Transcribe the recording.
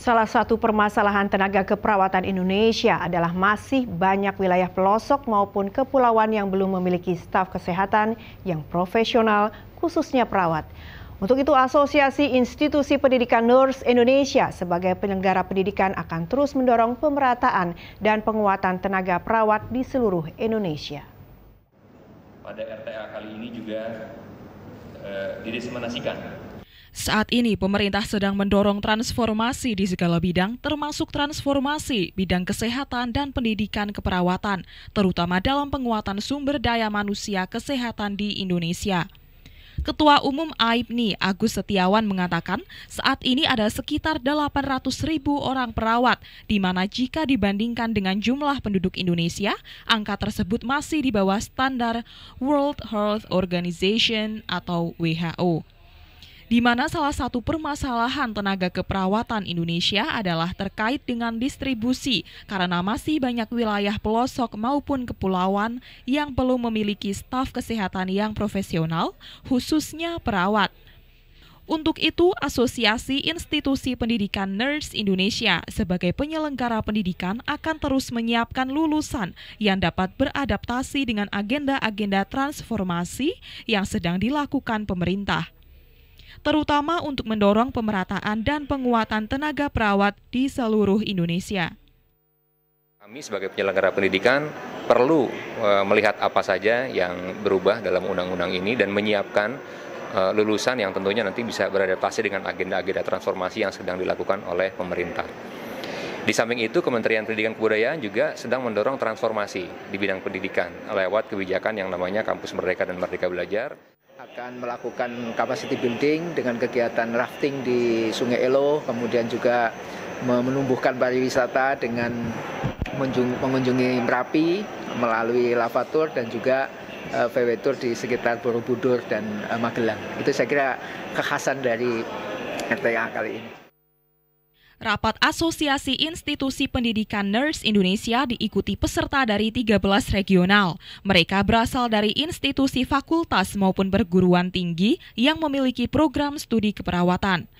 Salah satu permasalahan tenaga keperawatan Indonesia adalah masih banyak wilayah pelosok maupun kepulauan yang belum memiliki staf kesehatan yang profesional, khususnya perawat. Untuk itu, Asosiasi Institusi Pendidikan Nurse Indonesia sebagai penyelenggara pendidikan akan terus mendorong pemerataan dan penguatan tenaga perawat di seluruh Indonesia. Pada RTA kali ini juga eh, didesimanasikan saat ini pemerintah sedang mendorong transformasi di segala bidang termasuk transformasi bidang kesehatan dan pendidikan keperawatan, terutama dalam penguatan sumber daya manusia kesehatan di Indonesia. Ketua Umum AIPNI Agus Setiawan mengatakan saat ini ada sekitar 800 ribu orang perawat, di mana jika dibandingkan dengan jumlah penduduk Indonesia, angka tersebut masih di bawah standar World Health Organization atau WHO di mana salah satu permasalahan tenaga keperawatan Indonesia adalah terkait dengan distribusi karena masih banyak wilayah pelosok maupun kepulauan yang belum memiliki staf kesehatan yang profesional, khususnya perawat. Untuk itu, Asosiasi Institusi Pendidikan Nurse Indonesia sebagai penyelenggara pendidikan akan terus menyiapkan lulusan yang dapat beradaptasi dengan agenda-agenda transformasi yang sedang dilakukan pemerintah terutama untuk mendorong pemerataan dan penguatan tenaga perawat di seluruh Indonesia. Kami sebagai penyelenggara pendidikan perlu e, melihat apa saja yang berubah dalam undang-undang ini dan menyiapkan e, lulusan yang tentunya nanti bisa beradaptasi dengan agenda-agenda transformasi yang sedang dilakukan oleh pemerintah. Di samping itu, Kementerian Pendidikan Kebudayaan juga sedang mendorong transformasi di bidang pendidikan lewat kebijakan yang namanya Kampus Merdeka dan Merdeka Belajar akan melakukan capacity building dengan kegiatan rafting di Sungai Elo, kemudian juga menumbuhkan pariwisata dengan mengunjungi Merapi melalui Lava Tour dan juga eh, VW Tour di sekitar Borobudur dan eh, Magelang. Itu saya kira kekhasan dari RTA kali ini. Rapat Asosiasi Institusi Pendidikan Nurse Indonesia diikuti peserta dari 13 regional. Mereka berasal dari institusi fakultas maupun perguruan tinggi yang memiliki program studi keperawatan.